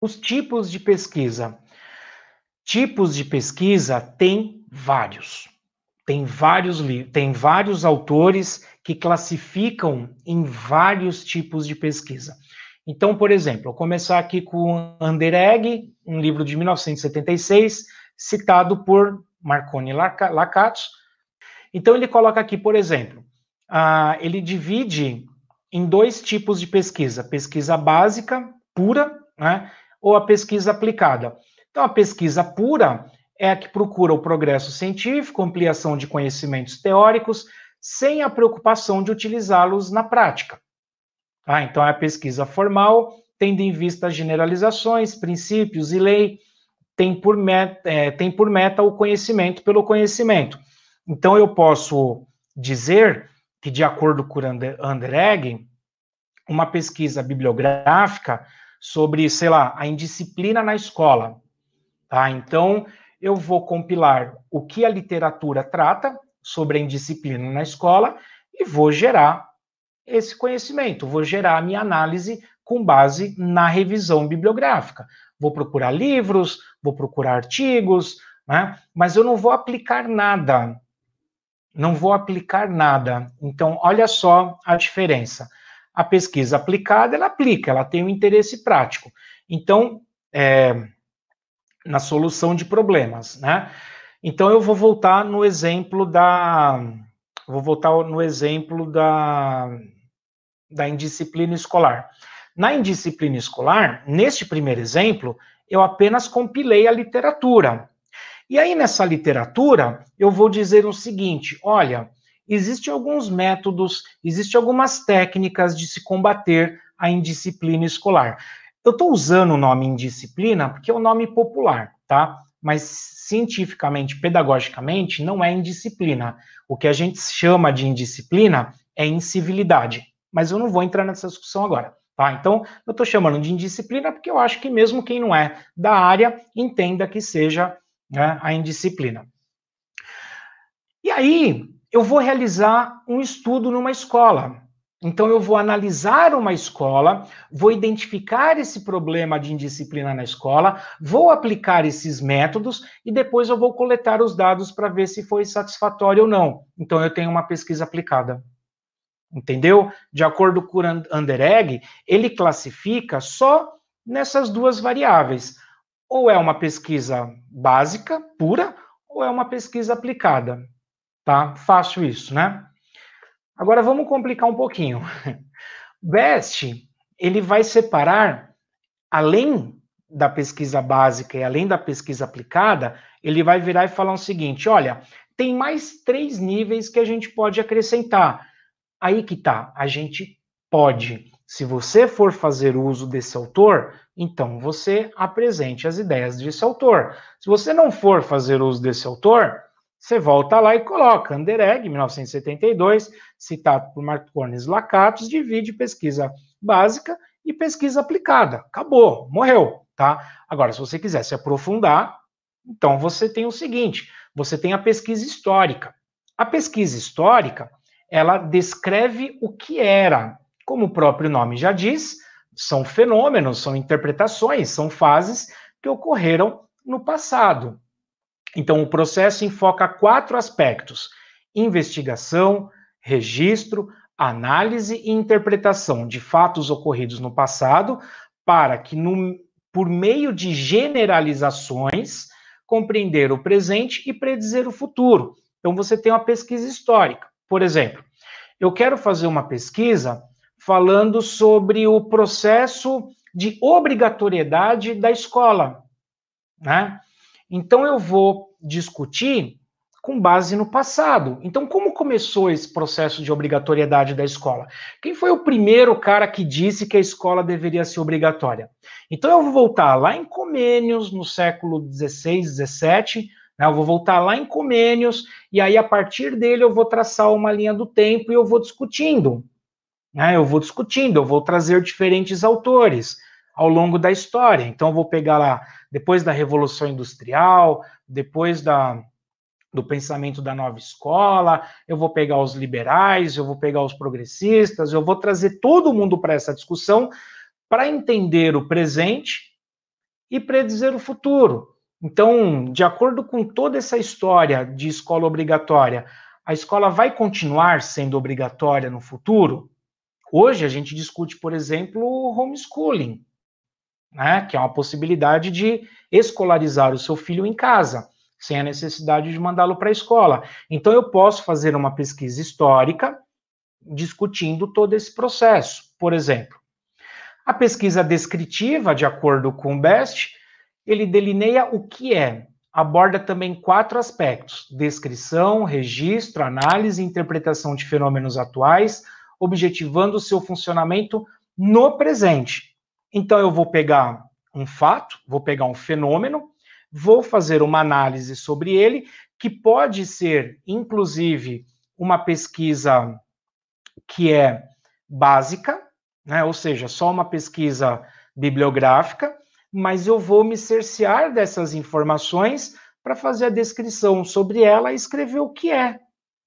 Os tipos de pesquisa. Tipos de pesquisa tem vários. Tem vários, tem vários autores que classificam em vários tipos de pesquisa. Então, por exemplo, vou começar aqui com Anderegg, um livro de 1976, citado por Marconi Lacatos. Então, ele coloca aqui, por exemplo, uh, ele divide em dois tipos de pesquisa: pesquisa básica, pura, né, ou a pesquisa aplicada. Então, a pesquisa pura é a que procura o progresso científico, ampliação de conhecimentos teóricos, sem a preocupação de utilizá-los na prática. Ah, então, é a pesquisa formal, tendo em vista as generalizações, princípios e lei, tem por, meta, é, tem por meta o conhecimento pelo conhecimento. Então, eu posso dizer que, de acordo com Anderegg, uma pesquisa bibliográfica sobre, sei lá, a indisciplina na escola. Tá? Então, eu vou compilar o que a literatura trata sobre a indisciplina na escola e vou gerar esse conhecimento, vou gerar a minha análise com base na revisão bibliográfica. Vou procurar livros, vou procurar artigos, né? mas eu não vou aplicar nada. Não vou aplicar nada. Então, olha só a diferença a pesquisa aplicada, ela aplica, ela tem um interesse prático. Então, é, na solução de problemas, né? Então eu vou voltar no exemplo da vou voltar no exemplo da da indisciplina escolar. Na indisciplina escolar, neste primeiro exemplo, eu apenas compilei a literatura. E aí nessa literatura, eu vou dizer o seguinte, olha, existem alguns métodos, existem algumas técnicas de se combater a indisciplina escolar. Eu estou usando o nome indisciplina porque é um nome popular, tá? Mas cientificamente, pedagogicamente, não é indisciplina. O que a gente chama de indisciplina é incivilidade. Mas eu não vou entrar nessa discussão agora. Tá? Então, eu estou chamando de indisciplina porque eu acho que mesmo quem não é da área entenda que seja né, a indisciplina. E aí, eu vou realizar um estudo numa escola. Então, eu vou analisar uma escola, vou identificar esse problema de indisciplina na escola, vou aplicar esses métodos e depois eu vou coletar os dados para ver se foi satisfatório ou não. Então, eu tenho uma pesquisa aplicada. Entendeu? De acordo com o Anderegg, ele classifica só nessas duas variáveis. Ou é uma pesquisa básica, pura, ou é uma pesquisa aplicada tá? Fácil isso, né? Agora vamos complicar um pouquinho. Best, ele vai separar, além da pesquisa básica e além da pesquisa aplicada, ele vai virar e falar o seguinte: olha, tem mais três níveis que a gente pode acrescentar. Aí que tá, a gente pode. Se você for fazer uso desse autor, então você apresente as ideias desse autor. Se você não for fazer uso desse autor, você volta lá e coloca under egg 1972, citado por Marcones Lacatos, divide pesquisa básica e pesquisa aplicada. Acabou, morreu, tá? Agora, se você quiser se aprofundar, então você tem o seguinte, você tem a pesquisa histórica. A pesquisa histórica, ela descreve o que era. Como o próprio nome já diz, são fenômenos, são interpretações, são fases que ocorreram no passado. Então, o processo enfoca quatro aspectos: investigação, registro, análise e interpretação de fatos ocorridos no passado, para que, no, por meio de generalizações, compreender o presente e predizer o futuro. Então, você tem uma pesquisa histórica. Por exemplo, eu quero fazer uma pesquisa falando sobre o processo de obrigatoriedade da escola, né? Então eu vou discutir com base no passado. Então, como começou esse processo de obrigatoriedade da escola? Quem foi o primeiro cara que disse que a escola deveria ser obrigatória? Então, eu vou voltar lá em Comênios, no século XVI, XVII, né? eu vou voltar lá em Comênios, e aí, a partir dele, eu vou traçar uma linha do tempo e eu vou discutindo. Né? Eu vou discutindo, eu vou trazer diferentes autores ao longo da história. Então, eu vou pegar lá depois da Revolução Industrial, depois da, do pensamento da nova escola, eu vou pegar os liberais, eu vou pegar os progressistas, eu vou trazer todo mundo para essa discussão para entender o presente e predizer o futuro. Então, de acordo com toda essa história de escola obrigatória, a escola vai continuar sendo obrigatória no futuro? Hoje a gente discute, por exemplo, o homeschooling né? Que é uma possibilidade de escolarizar o seu filho em casa, sem a necessidade de mandá-lo para a escola. Então, eu posso fazer uma pesquisa histórica discutindo todo esse processo, por exemplo. A pesquisa descritiva, de acordo com o BEST, ele delineia o que é, aborda também quatro aspectos: descrição, registro, análise e interpretação de fenômenos atuais, objetivando o seu funcionamento no presente. Então eu vou pegar um fato, vou pegar um fenômeno, vou fazer uma análise sobre ele, que pode ser, inclusive, uma pesquisa que é básica, né? ou seja, só uma pesquisa bibliográfica, mas eu vou me cercear dessas informações para fazer a descrição sobre ela e escrever o que é,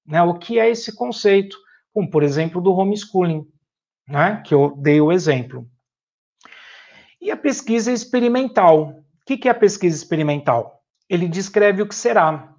né? o que é esse conceito, como por exemplo do homeschooling, né? que eu dei o exemplo. E a pesquisa experimental. O que é a pesquisa experimental? Ele descreve o que será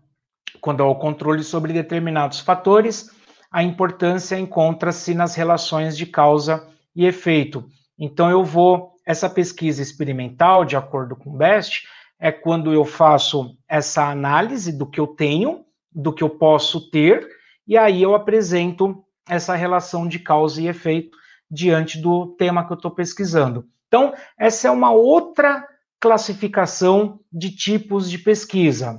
quando há o controle sobre determinados fatores, a importância encontra-se nas relações de causa e efeito. Então, eu vou. Essa pesquisa experimental, de acordo com o Best, é quando eu faço essa análise do que eu tenho, do que eu posso ter, e aí eu apresento essa relação de causa e efeito diante do tema que eu estou pesquisando. Então, essa é uma outra classificação de tipos de pesquisa.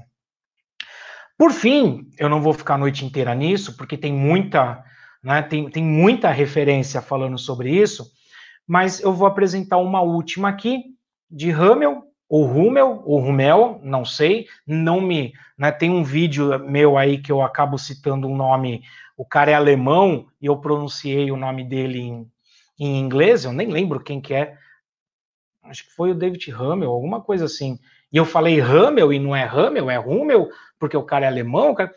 Por fim, eu não vou ficar a noite inteira nisso, porque tem muita, né, tem, tem muita referência falando sobre isso, mas eu vou apresentar uma última aqui, de Hamel, ou Rummel, ou Rumel, não sei, não me, né, tem um vídeo meu aí que eu acabo citando um nome, o cara é alemão, e eu pronunciei o nome dele em, em inglês, eu nem lembro quem que é, acho que foi o David Hamel, alguma coisa assim. E eu falei Hamel e não é Hamel, é Rummel, porque o cara é alemão. Cara...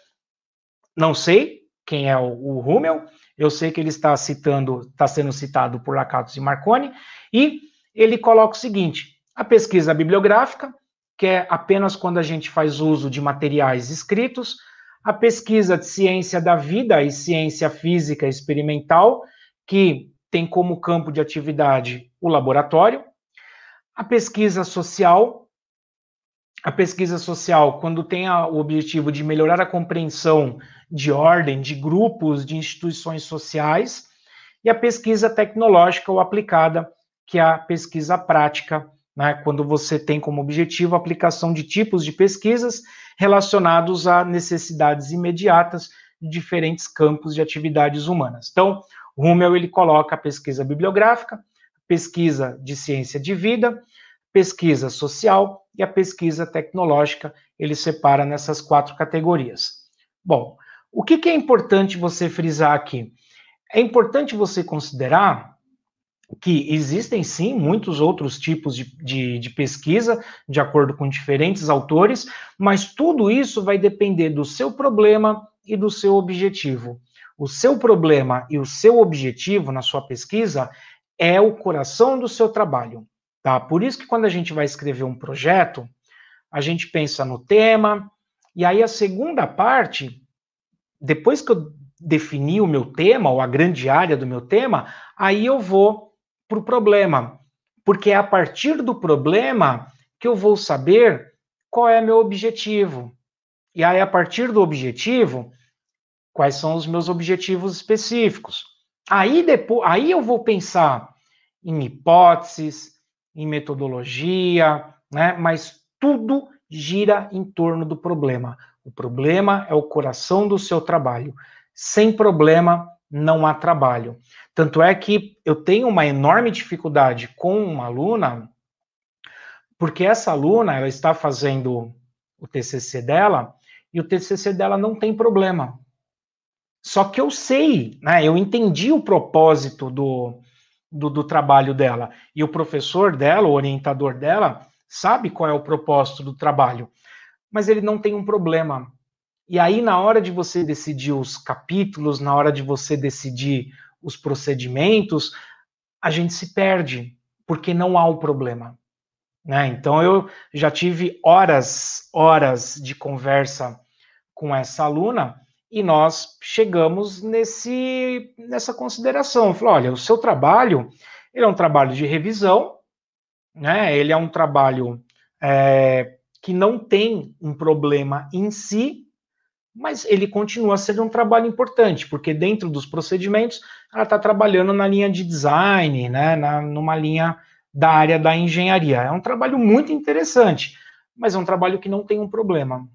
Não sei quem é o, Rummel, eu sei que ele está citando, está sendo citado por Lacatos e Marconi, e ele coloca o seguinte: a pesquisa bibliográfica, que é apenas quando a gente faz uso de materiais escritos, a pesquisa de ciência da vida e ciência física experimental, que tem como campo de atividade o laboratório, a pesquisa social. A pesquisa social, quando tem a, o objetivo de melhorar a compreensão de ordem, de grupos, de instituições sociais. E a pesquisa tecnológica ou aplicada, que é a pesquisa prática, né, quando você tem como objetivo a aplicação de tipos de pesquisas relacionados a necessidades imediatas de diferentes campos de atividades humanas. Então, Rummel ele coloca a pesquisa bibliográfica, pesquisa de ciência de vida, pesquisa social e a pesquisa tecnológica, ele separa nessas quatro categorias. Bom, o que, que é importante você frisar aqui? É importante você considerar que existem sim muitos outros tipos de, de, de, pesquisa, de acordo com diferentes autores, mas tudo isso vai depender do seu problema e do seu objetivo. O seu problema e o seu objetivo na sua pesquisa é o coração do seu trabalho, tá? Por isso que quando a gente vai escrever um projeto, a gente pensa no tema, e aí a segunda parte, depois que eu defini o meu tema, ou a grande área do meu tema, aí eu vou para o problema. Porque é a partir do problema que eu vou saber qual é meu objetivo. E aí, a partir do objetivo, quais são os meus objetivos específicos. Aí depois, aí eu vou pensar em hipóteses, em metodologia, né? Mas tudo gira em torno do problema. O problema é o coração do seu trabalho. Sem problema não há trabalho. Tanto é que eu tenho uma enorme dificuldade com uma aluna, porque essa aluna ela está fazendo o TCC dela e o TCC dela não tem problema. Só que eu sei, né? Eu entendi o propósito do, do, do, trabalho dela. E o professor dela, o orientador dela, sabe qual é o propósito do trabalho. Mas ele não tem um problema. E aí, na hora de você decidir os capítulos, na hora de você decidir os procedimentos, a gente se perde, porque não há o um problema. Né? Então, eu já tive horas, horas de conversa com essa aluna e nós chegamos nesse, nessa consideração. Falou, olha, o seu trabalho, ele é um trabalho de revisão, né? Ele é um trabalho é, que não tem um problema em si, mas ele continua sendo um trabalho importante, porque dentro dos procedimentos ela está trabalhando na linha de design, né, na, numa linha da área da engenharia. É um trabalho muito interessante, mas é um trabalho que não tem um problema.